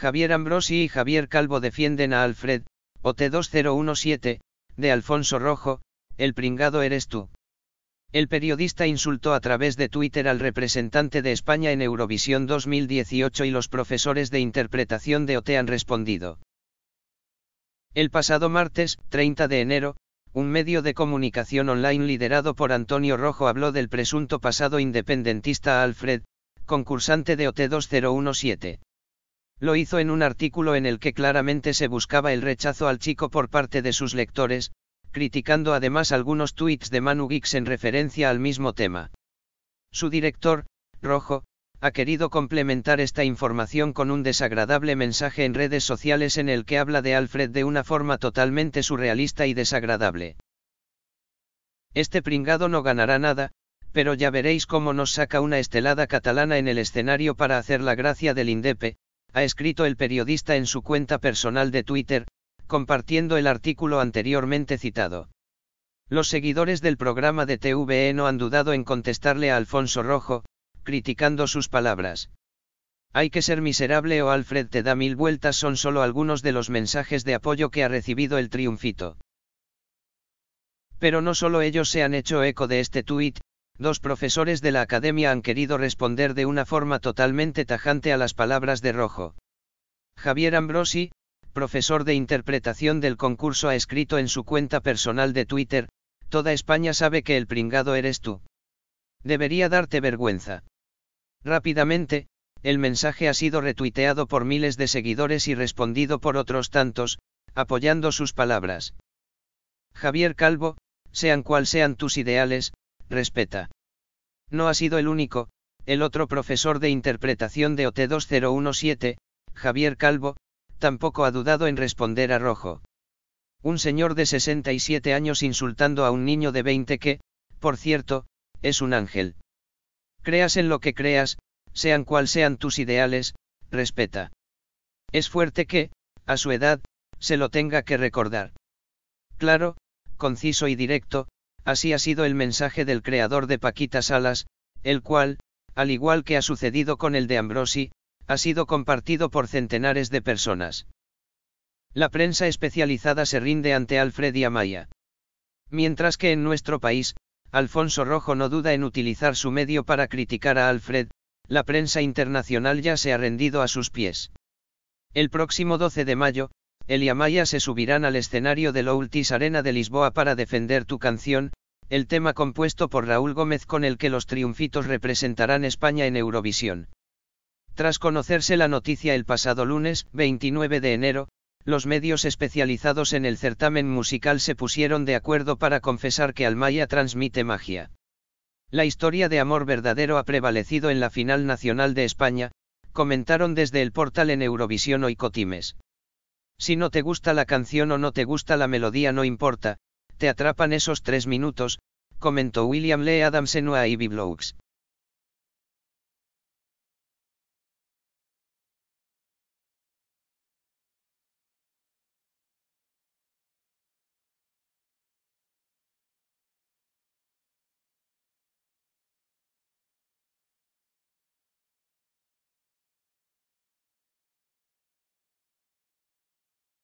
Javier Ambrosi y Javier Calvo defienden a Alfred, OT2017, de Alfonso Rojo, El pringado eres tú. El periodista insultó a través de Twitter al representante de España en Eurovisión 2018 y los profesores de interpretación de OT han respondido. El pasado martes, 30 de enero, un medio de comunicación online liderado por Antonio Rojo habló del presunto pasado independentista Alfred, concursante de OT2017. Lo hizo en un artículo en el que claramente se buscaba el rechazo al chico por parte de sus lectores, criticando además algunos tuits de Manu Gix en referencia al mismo tema. Su director, Rojo, ha querido complementar esta información con un desagradable mensaje en redes sociales en el que habla de Alfred de una forma totalmente surrealista y desagradable. Este pringado no ganará nada, pero ya veréis cómo nos saca una estelada catalana en el escenario para hacer la gracia del Indepe, ha escrito el periodista en su cuenta personal de Twitter, compartiendo el artículo anteriormente citado. Los seguidores del programa de TVE no han dudado en contestarle a Alfonso Rojo, criticando sus palabras. Hay que ser miserable o Alfred te da mil vueltas son solo algunos de los mensajes de apoyo que ha recibido el triunfito. Pero no solo ellos se han hecho eco de este tuit, Dos profesores de la academia han querido responder de una forma totalmente tajante a las palabras de Rojo. Javier Ambrosi, profesor de interpretación del concurso, ha escrito en su cuenta personal de Twitter, Toda España sabe que el pringado eres tú. Debería darte vergüenza. Rápidamente, el mensaje ha sido retuiteado por miles de seguidores y respondido por otros tantos, apoyando sus palabras. Javier Calvo, sean cual sean tus ideales, respeta. No ha sido el único, el otro profesor de interpretación de OT2017, Javier Calvo, tampoco ha dudado en responder a Rojo. Un señor de 67 años insultando a un niño de 20 que, por cierto, es un ángel. Creas en lo que creas, sean cual sean tus ideales, respeta. Es fuerte que, a su edad, se lo tenga que recordar. Claro, conciso y directo, Así ha sido el mensaje del creador de Paquita Salas, el cual, al igual que ha sucedido con el de Ambrosi, ha sido compartido por centenares de personas. La prensa especializada se rinde ante Alfred y Amaya. Mientras que en nuestro país, Alfonso Rojo no duda en utilizar su medio para criticar a Alfred, la prensa internacional ya se ha rendido a sus pies. El próximo 12 de mayo, el y Amaya se subirán al escenario de Loultis Arena de Lisboa para defender tu canción, el tema compuesto por Raúl Gómez con el que los triunfitos representarán España en Eurovisión. Tras conocerse la noticia el pasado lunes, 29 de enero, los medios especializados en el certamen musical se pusieron de acuerdo para confesar que Almaya transmite magia. La historia de amor verdadero ha prevalecido en la final nacional de España, comentaron desde el portal en Eurovisión Oicotimes. Si no te gusta la canción o no te gusta la melodía no importa, te atrapan esos tres minutos, comentó William Lee Adams en y Blogs.